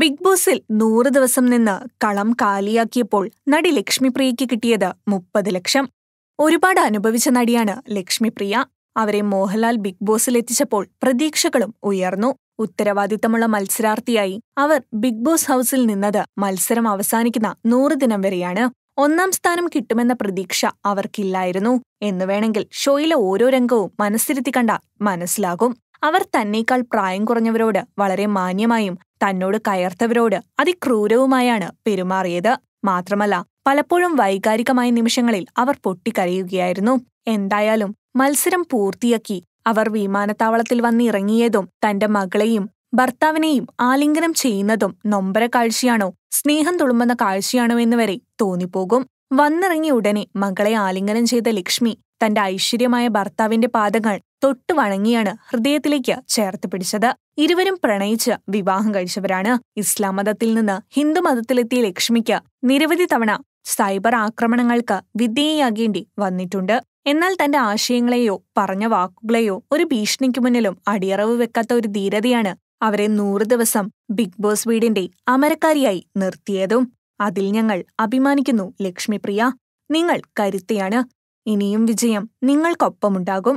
big ബോസിൽ നൂറ് ദിവസം നിന്ന് കളം കാലിയാക്കിയപ്പോൾ നടി ലക്ഷ്മിപ്രിയയ്ക്ക് കിട്ടിയത് മുപ്പത് ലക്ഷം ഒരുപാട് അനുഭവിച്ച നടിയാണ് ലക്ഷ്മിപ്രിയ അവരെ മോഹൻലാൽ ബിഗ് ബോസിൽ എത്തിച്ചപ്പോൾ പ്രതീക്ഷകളും ഉയർന്നു ഉത്തരവാദിത്തമുള്ള മത്സരാർത്ഥിയായി അവർ ബിഗ് ബോസ് ഹൗസിൽ നിന്നത് മത്സരം അവസാനിക്കുന്ന നൂറ് ദിനം വരെയാണ് ഒന്നാം സ്ഥാനം കിട്ടുമെന്ന പ്രതീക്ഷ അവർക്കില്ലായിരുന്നു എന്നു വേണമെങ്കിൽ ഷോയിലെ ഓരോ രംഗവും മനസ്സിരുത്തി കണ്ടാൽ മനസ്സിലാകും അവർ തന്നേക്കാൾ പ്രായം കുറഞ്ഞവരോട് വളരെ മാന്യമായും തന്നോട് കയർത്തവരോട് അതിക്രൂരവുമായാണ് പെരുമാറിയത് മാത്രമല്ല പലപ്പോഴും വൈകാരികമായ നിമിഷങ്ങളിൽ അവർ പൊട്ടിക്കരയുകയായിരുന്നു എന്തായാലും മത്സരം പൂർത്തിയാക്കി അവർ വിമാനത്താവളത്തിൽ വന്നിറങ്ങിയതും തന്റെ മകളെയും ഭർത്താവിനെയും ആലിംഗനം ചെയ്യുന്നതും നൊമ്പര കാഴ്ചയാണോ സ്നേഹം തുളുമ്പുന്ന കാഴ്ചയാണോ എന്നുവരെ തോന്നിപ്പോകും വന്നിറങ്ങിയ ഉടനെ മകളെ ആലിംഗനം ചെയ്ത ലക്ഷ്മി തന്റെ ഐശ്വര്യമായ ഭർത്താവിന്റെ പാദങ്ങൾ തൊട്ടു വണങ്ങിയാണ് ഹൃദയത്തിലേക്ക് ചേർത്ത് പിടിച്ചത് ഇരുവരും പ്രണയിച്ച് വിവാഹം കഴിച്ചവരാണ് ഇസ്ലാം മതത്തിൽ നിന്ന് ഹിന്ദു മതത്തിലെത്തിയ ലക്ഷ്മിക്ക് നിരവധി തവണ സൈബർ ആക്രമണങ്ങൾക്ക് വിധേയയാകേണ്ടി വന്നിട്ടുണ്ട് എന്നാൽ തന്റെ ആശയങ്ങളെയോ പറഞ്ഞ വാക്കുകളെയോ ഒരു ഭീഷണിക്ക് മുന്നിലും അടിയറവ് വെക്കാത്ത ഒരു ധീരതയാണ് അവരെ നൂറ് ദിവസം ബിഗ് ബോസ് വീടിന്റെ അമരക്കാരിയായി നിർത്തിയതും അതിൽ ഞങ്ങൾ അഭിമാനിക്കുന്നു ലക്ഷ്മിപ്രിയ നിങ്ങൾ കരുത്തിയാണ് ഇനിയും വിജയം നിങ്ങൾക്കൊപ്പമുണ്ടാകും